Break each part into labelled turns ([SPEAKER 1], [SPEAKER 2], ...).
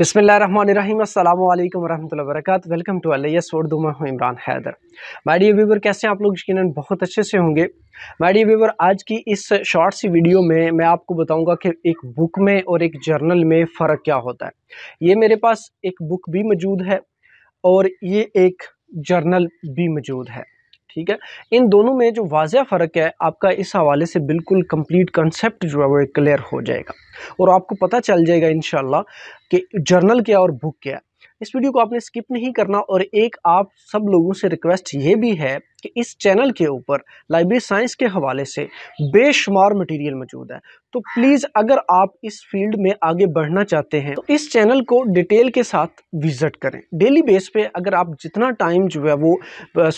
[SPEAKER 1] बिसमीम अल्लाम वरहमल वर्क वेलकम टू अल एस उर्दू में हूँ इमरान हैदर माडी व्यूवर कैसे हैं आप लोग यकीन बहुत अच्छे से होंगे माडी व्यूवर आज की इस शॉर्ट सी वीडियो में मैं आपको बताऊंगा कि एक बुक में और एक जर्नल में फ़र्क क्या होता है ये मेरे पास एक बुक भी मौजूद है और ये एक जर्नल भी मौजूद है ठीक है इन दोनों में जो वाज़ फ़र्क है आपका इस हवाले से बिल्कुल कंप्लीट कंसेप्ट जो है वो क्लियर हो जाएगा और आपको पता चल जाएगा इन कि जर्नल क्या और बुक क्या है इस वीडियो को आपने स्किप नहीं करना और एक आप सब लोगों से रिक्वेस्ट ये भी है कि इस चैनल के ऊपर लाइब्रेरी साइंस के हवाले से बेशुमार मटेरियल मौजूद है तो प्लीज़ अगर आप इस फील्ड में आगे बढ़ना चाहते हैं तो इस चैनल को डिटेल के साथ विज़िट करें डेली बेस पे अगर आप जितना टाइम जो है वो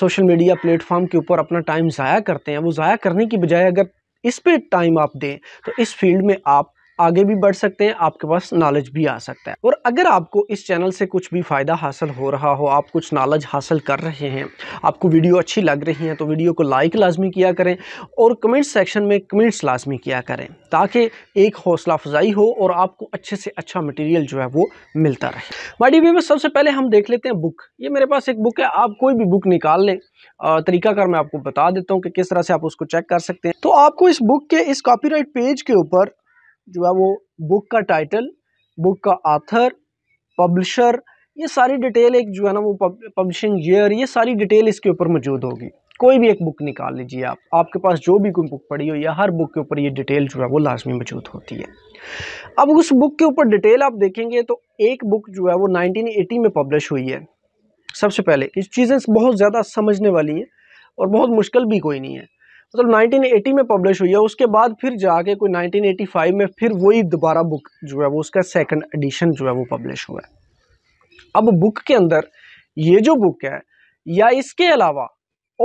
[SPEAKER 1] सोशल मीडिया प्लेटफॉर्म के ऊपर अपना टाइम ज़ाया करते हैं वो ज़ाया करने की बजाय अगर इस पर टाइम आप दें तो इस फील्ड में आप आगे भी बढ़ सकते हैं आपके पास नॉलेज भी आ सकता है और अगर आपको इस चैनल से कुछ भी फ़ायदा हासिल हो रहा हो आप कुछ नॉलेज हासिल कर रहे हैं आपको वीडियो अच्छी लग रही है तो वीडियो को लाइक लाजमी किया करें और कमेंट सेक्शन में कमेंट्स लाजमी किया करें ताकि एक हौसला अफजाई हो और आपको अच्छे से अच्छा मटेरियल जो है वो मिलता रहे माडी वी में सबसे पहले हम देख लेते हैं बुक ये मेरे पास एक बुक है आप कोई भी बुक निकाल लें तरीकाकार मैं आपको बता देता हूँ कि किस तरह से आप उसको चेक कर सकते हैं तो आपको इस बुक के इस कॉपीराइट पेज के ऊपर जो है वो बुक का टाइटल बुक का आथर पब्लिशर ये सारी डिटेल एक जो है ना वो पब्लिशिंग ईयर ये सारी डिटेल इसके ऊपर मौजूद होगी कोई भी एक बुक निकाल लीजिए आप आपके पास जो भी कोई बुक पड़ी हो या हर बुक के ऊपर ये डिटेल जो है वो लाजमी मौजूद होती है अब उस बुक के ऊपर डिटेल आप देखेंगे तो एक बुक जो है वो 1980 में पब्लिश हुई है सबसे पहले इस चीज़ें बहुत ज़्यादा समझने वाली है और बहुत मुश्किल भी कोई नहीं है मतलब तो 1980 में पब्लिश हुई है उसके बाद फिर जाके कोई 1985 में फिर वही दोबारा बुक जो है वो उसका सेकंड एडिशन जो है वो पब्लिश हुआ है अब बुक के अंदर ये जो बुक है या इसके अलावा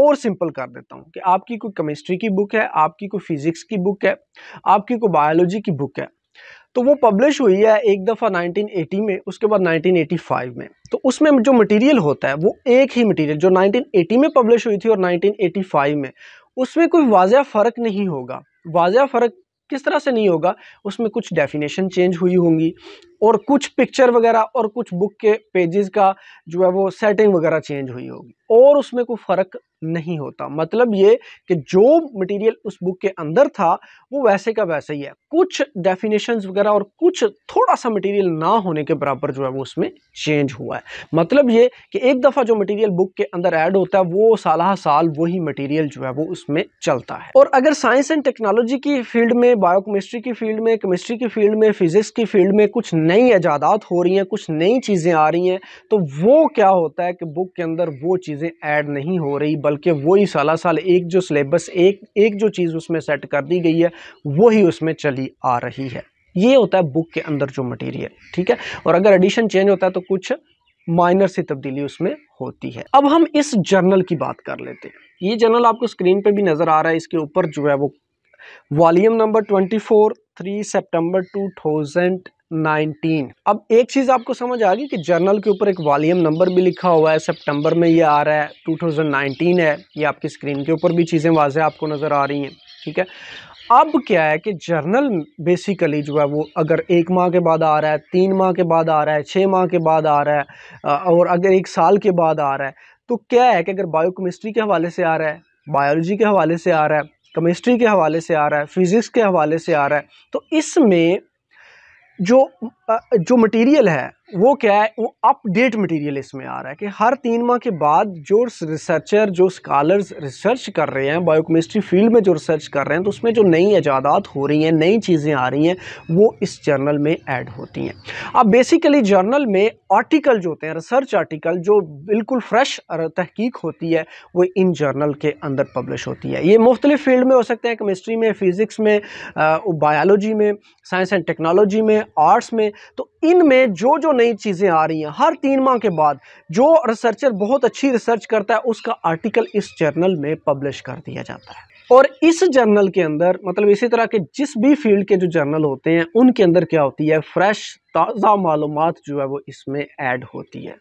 [SPEAKER 1] और सिंपल कर देता हूँ कि आपकी कोई केमिस्ट्री की बुक है आपकी कोई फिज़िक्स की बुक है आपकी कोई बायोलॉजी की बुक है तो वो पब्लिश हुई है एक दफ़ा 1980 में उसके बाद 1985 में तो उसमें जो मटेरियल होता है वो एक ही मटेरियल जो 1980 में पब्लिश हुई थी और 1985 में उसमें कोई वाजह फ़र्क नहीं होगा वाजह फ़र्क किस तरह से नहीं होगा उसमें कुछ डेफिनेशन चेंज हुई होंगी और कुछ पिक्चर वगैरह और कुछ बुक के पेजेस का जो है वो सेटिंग वगैरह चेंज हुई होगी और उसमें कोई फ़र्क नहीं होता मतलब ये कि जो मटेरियल उस बुक के अंदर था वो वैसे का वैसे ही है कुछ डेफिनेशंस वगैरह और कुछ थोड़ा सा मटेरियल ना होने के बराबर जो है वो उसमें चेंज हुआ है मतलब ये कि एक दफ़ा जो मटेरियल बुक के अंदर ऐड होता है वो साल साल वही मटेरियल जो है वो उसमें चलता है और अगर साइंस एंड टेक्नोलॉजी की फील्ड में बायोकेमिस्ट्री की फील्ड में केमिस्ट्री की फील्ड में फिजिक्स की फील्ड में कुछ नए नई ईजादात हो रही हैं कुछ नई चीज़ें आ रही हैं तो वो क्या होता है कि बुक के अंदर वो चीज़ें ऐड नहीं हो रही बल्कि वही साला साल एक जो सिलेबस एक एक जो चीज़ उसमें सेट कर दी गई है वही उसमें चली आ रही है ये होता है बुक के अंदर जो मटेरियल ठीक है और अगर एडिशन चेंज होता है तो कुछ माइनर सी तब्दीली उसमें होती है अब हम इस जर्नल की बात कर लेते हैं ये जर्नल आपको स्क्रीन पे भी नज़र आ रहा है इसके ऊपर जो है वो volume number twenty four three September two thousand nineteen अब एक चीज़ आपको समझ आ गई कि जर्नल के ऊपर एक वॉल्यूम नंबर भी लिखा हुआ है सितंबर में ये आ रहा है 2019 है ये आपकी स्क्रीन के ऊपर भी चीज़ें वाजह आपको नज़र आ रही हैं ठीक है अब क्या है कि जर्नल बेसिकली जो है वो अगर एक माह के बाद आ रहा है तीन माह के बाद आ रहा है छः माह के बाद आ रहा है और अगर एक साल के बाद आ रहा है तो क्या है कि अगर बायोकेमिस्ट्री के हवाले से आ रहा है बायोलॉजी के हवाले से आ रहा है केमिस्ट्री के हवाले से आ रहा है फिज़िक्स के हवाले से आ रहा है तो इसमें जो जो मटेरियल है वो क्या है वो अपडेट मटेरियल इसमें आ रहा है कि हर तीन माह के बाद जो रिसर्चर जो स्कॉलर्स रिसर्च कर रहे हैं बायोकेमिस्ट्री फील्ड में जो रिसर्च कर रहे हैं तो उसमें जो नई ईजादात हो रही हैं नई चीज़ें आ रही हैं वो इस जर्नल में ऐड होती हैं अब बेसिकली जर्नल में आर्टिकल जो होते हैं रिसर्च आर्टिकल जो बिल्कुल फ्रेश तहकीक होती है वो इन जर्नल के अंदर पब्लिश होती है ये मुख्तलिफ फील्ड में हो सकते हैं केमिस्ट्री में फ़िज़िक्स में बायोलॉजी में साइंस एंड टेक्नोलॉजी में आर्ट्स में तो इन में जो जो नई चीज़ें आ रही हैं हर तीन माह के बाद जो रिसर्चर बहुत अच्छी रिसर्च करता है उसका आर्टिकल इस जर्नल में पब्लिश कर दिया जाता है और इस जर्नल के अंदर मतलब इसी तरह के जिस भी फील्ड के जो जर्नल होते हैं उनके अंदर क्या होती है फ्रेश ताज़ा मालूम जो है वो इसमें ऐड होती है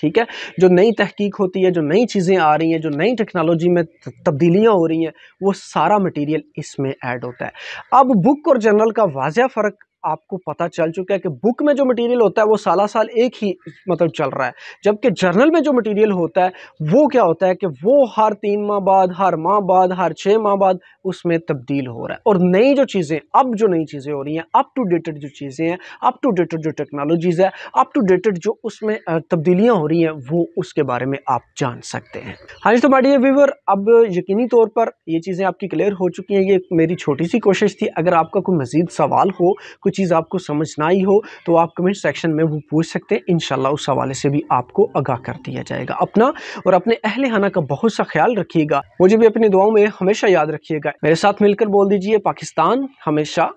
[SPEAKER 1] ठीक है जो नई तहकीक होती है जो नई चीज़ें आ रही हैं जो नई टेक्नोलॉजी में तब्दीलियाँ हो रही हैं वो सारा मटेरियल इसमें ऐड होता है अब बुक और जर्नल का वाजिया फ़र्क आपको पता चल चुका है कि बुक में जो मटेरियल होता है वो साला साल एक ही मतलब चल रहा है जबकि जर्नल में जो मटेरियल होता है वो क्या होता है कि वो हर तीन माह बाद हर माह बाद हर छः माह बाद उसमें तब्दील हो रहा है और नई जो चीज़ें अब जो नई चीज़ें हो रही हैं अप टू डेटेड जो चीज़ें हैं अप टू डेटेड जो टेक्नोलॉजीज़ है अप टू डेटेड जो उसमें तब्दीलियाँ हो रही हैं वो उसके बारे में आप जान सकते हैं हाँ जी तो माडिये व्यूवर अब यकीनी तौर पर ये चीज़ें आपकी क्लियर हो चुकी हैं ये मेरी छोटी सी कोशिश थी अगर आपका कोई मज़ीद सवाल हो कोई चीज़ आपको समझना ही हो तो आप कमेंट सेक्शन में वो पूछ सकते हैं इन उस हवाले से भी आपको आगाह कर दिया जाएगा अपना और अपने अहले खाना का बहुत सा ख्याल रखिएगा मुझे भी अपनी दुआओं में हमेशा याद रखिएगा मेरे साथ मिलकर बोल दीजिए पाकिस्तान हमेशा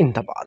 [SPEAKER 1] इंतबाद